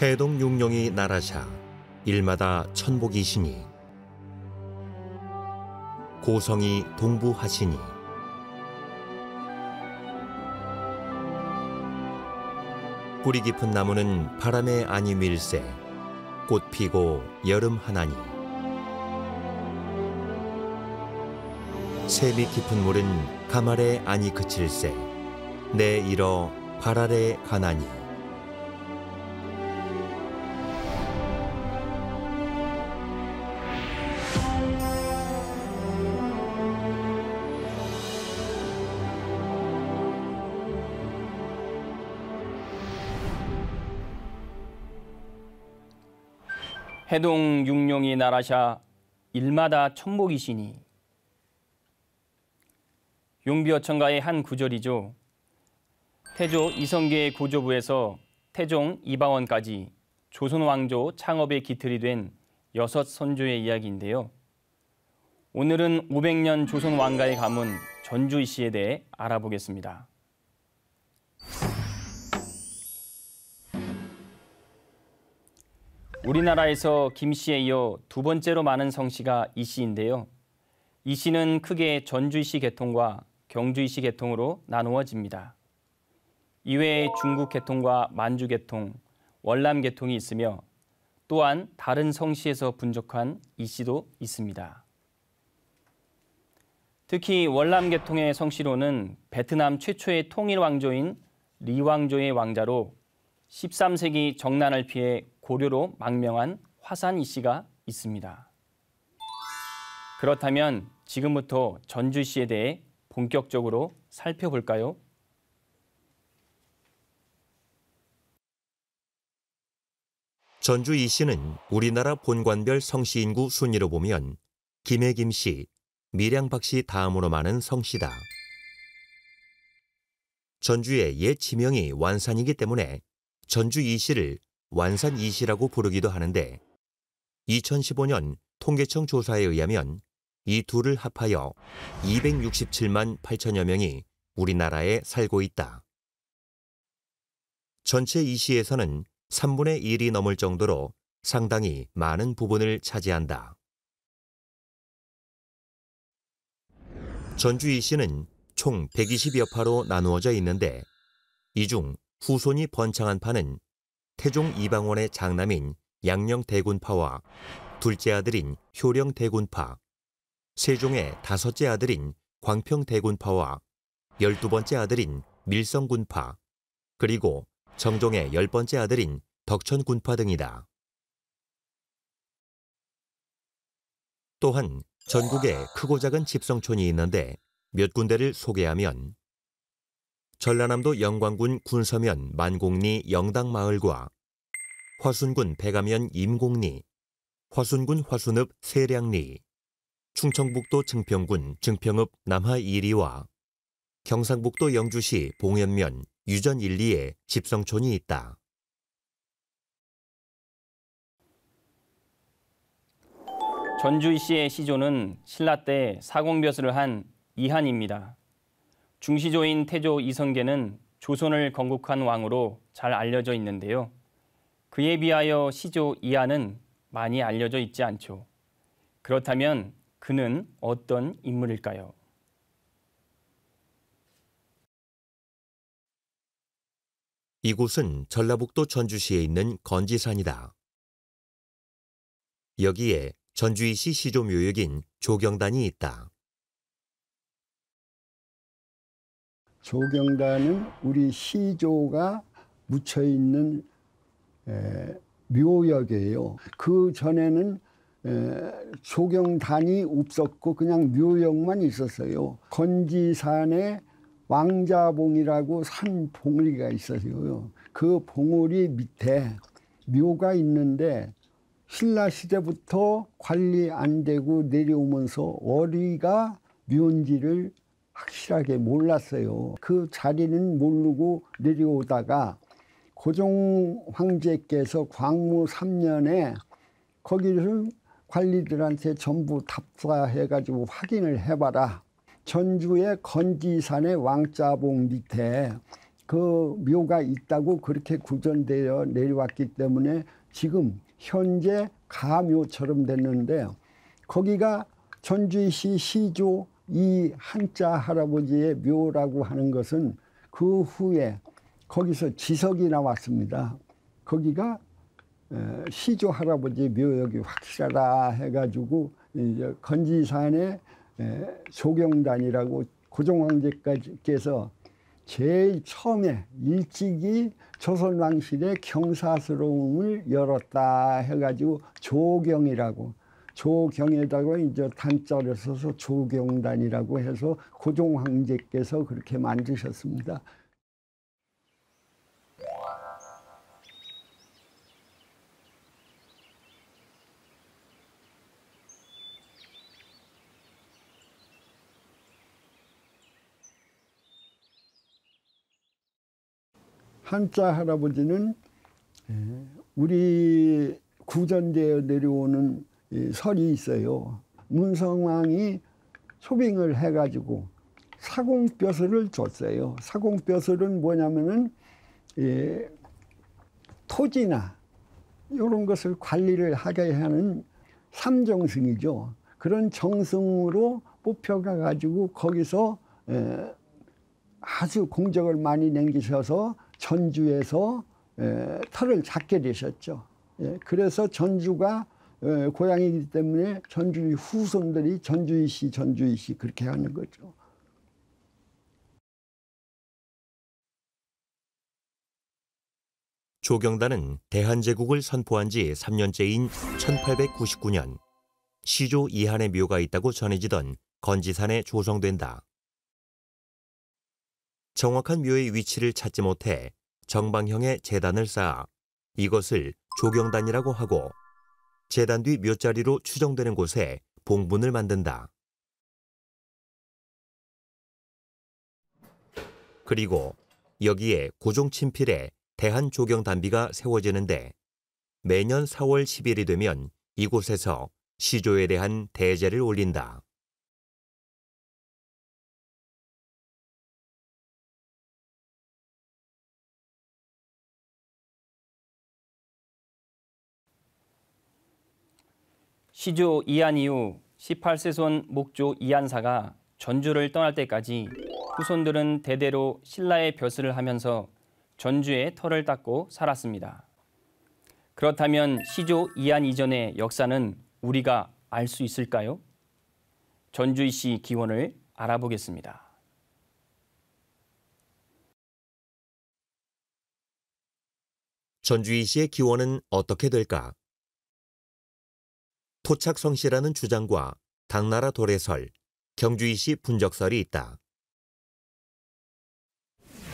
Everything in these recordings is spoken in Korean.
해동 육룡이 나라샤 일마다 천복이시니 고성이 동부하시니 뿌리 깊은 나무는 바람에 아니 밀새 꽃 피고 여름 하나니 새비 깊은 물은 가마에 아니 그칠새 내 일어 발아래 가나니 해동 육룡이 날아샤 일마다 천목이시니 용비어천가의 한 구절이죠. 태조 이성계의 고조부에서 태종 이방원까지 조선 왕조 창업의 기틀이 된 여섯 선조의 이야기인데요. 오늘은 500년 조선 왕가의 가문 전주이씨에 대해 알아보겠습니다. 우리나라에서 김 씨에 이어 두 번째로 많은 성씨가 이 씨인데요. 이 씨는 크게 전주시 계통과 경주시 계통으로 나누어집니다. 이외에 중국 계통과 만주 계통, 월남 계통이 있으며 또한 다른 성씨에서 분적한 이 씨도 있습니다. 특히 월남 계통의 성씨로는 베트남 최초의 통일 왕조인 리 왕조의 왕자로 13세기 정난을 피해 고려로 망명한 화산 이씨가 있습니다. 그렇다면 지금부터 전주 씨에 대해 본격적으로 살펴볼까요? 전주 이씨는 우리나라 본관별 성씨 인구 순위로 보면 김해김 씨, 미량박 씨 다음으로 많은 성씨다. 전주의 옛 지명이 완산이기 때문에 전주 이씨를 완산 이시라고 부르기도 하는데 2015년 통계청 조사에 의하면 이 둘을 합하여 267만 8천여 명이 우리나라에 살고 있다. 전체 이시에서는 3분의 1이 넘을 정도로 상당히 많은 부분을 차지한다. 전주 이시는 총 120여 파로 나누어져 있는데 이 중 후손이 번창한 파는 태종 이방원의 장남인 양령 대군파와 둘째 아들인 효령 대군파, 세종의 다섯째 아들인 광평 대군파와 열두 번째 아들인 밀성군파, 그리고 정종의 열 번째 아들인 덕천군파 등이다. 또한 전국에 크고 작은 집성촌이 있는데 몇 군데를 소개하면 전라남도 영광군 군서면 만곡리 영당마을과 화순군 백암면 임곡리, 화순군 화순읍 세량리, 충청북도 증평군 증평읍 남하 1리와 경상북도 영주시 봉현면 유전 1리에 집성촌이 있다. 전주이 씨의 시조는 신라 때 사공벼슬을 한 이한입니다. 중시조인 태조 이성계는 조선을 건국한 왕으로 잘 알려져 있는데요. 그에 비하여 시조 이하는 많이 알려져 있지 않죠. 그렇다면 그는 어떤 인물일까요? 이곳은 전라북도 전주시에 있는 건지산이다. 여기에 전주이시 시조 묘역인 조경단이 있다. 조경단은 우리 시조가 묻혀 있는 묘역이에요. 그 전에는 조경단이 없었고 그냥 묘역만 있었어요. 건지산에 왕자봉이라고 산 봉우리가 있었어요. 그 봉우리 밑에 묘가 있는데 신라 시대부터 관리 안 되고 내려오면서 어리가 묘지를 확실하게 몰랐어요. 그 자리는 모르고 내려오다가 고종 황제께서 광무 3년에 거기를 관리들한테 전부 답사해가지고 확인을 해봐라. 전주의 건지산의 왕자봉 밑에 그 묘가 있다고 그렇게 구전되어 내려왔기 때문에 지금 현재 가묘처럼 됐는데 거기가 전주시 시조 이 한자 할아버지의 묘라고 하는 것은 그 후에 거기서 지석이 나왔습니다. 거기가 시조 할아버지 묘역이 확실하다 해가지고 이제 건지산에 조경단이라고 고종황제께서 까지 제일 처음에 일찍이 조선 왕실의 경사스러움을 열었다 해가지고 조경이라고 조경에다가 이제 단자를 써서 조경단이라고 해서 고종 황제께서 그렇게 만드셨습니다. 한자 할아버지는 예. 우리 구전대에 내려오는 이 설이 있어요. 문성왕이 소빙을 해가지고 사공뼈슬을 줬어요. 사공뼈슬은 뭐냐면은 예, 토지나 이런 것을 관리를 하게 하는 삼정승이죠. 그런 정승으로 뽑혀가 가지고 거기서 예, 아주 공적을 많이 남기셔서 전주에서 예, 터를 잡게 되셨죠. 예, 그래서 전주가 예, 고향이기 때문에 전주의 후손들이 전주이시 전주이시 그렇게 하는 거죠. 조경단은 대한제국을 선포한 지 3년째인 1899년 시조 이한의 묘가 있다고 전해지던 건지산에 조성된다. 정확한 묘의 위치를 찾지 못해 정방형의 재단을 쌓아 이것을 조경단이라고 하고 재단 뒤 묘자리로 추정되는 곳에 봉분을 만든다. 그리고 여기에 고종 친필의 대한조경단비가 세워지는데 매년 4월 10일이 되면 이곳에서 시조에 대한 대제를 올린다. 시조 이안 이후 18세손 목조 이안사가 전주를 떠날 때까지 후손들은 대대로 신라의 벼슬을 하면서 전주의 털을 닦고 살았습니다. 그렇다면 시조 이한 이전의 역사는 우리가 알 수 있을까요? 전주이씨 기원을 알아보겠습니다. 전주이씨의 기원은 어떻게 될까? 포착성시라는 주장과 당나라 도래설, 경주이시 분적설이 있다.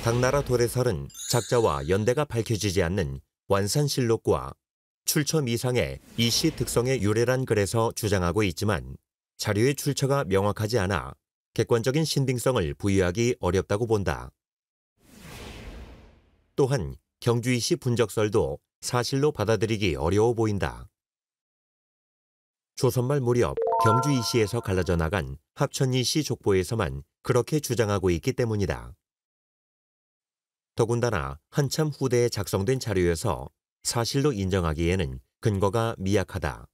당나라 도래설은 작자와 연대가 밝혀지지 않는 완산실록과 출처 미상의 이시 특성의 유래란 글에서 주장하고 있지만 자료의 출처가 명확하지 않아 객관적인 신빙성을 부여하기 어렵다고 본다. 또한 경주이시 분적설도 사실로 받아들이기 어려워 보인다. 조선말 무렵 경주 이씨에서 갈라져 나간 합천 이씨 족보에서만 그렇게 주장하고 있기 때문이다. 더군다나 한참 후대에 작성된 자료여서 사실로 인정하기에는 근거가 미약하다.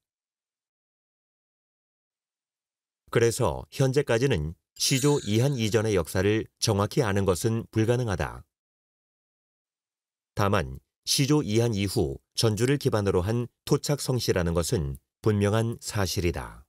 그래서 현재까지는 시조 이한 이전의 역사를 정확히 아는 것은 불가능하다. 다만 시조 이한 이후 전주를 기반으로 한토착성시라는 것은 분명한 사실이다.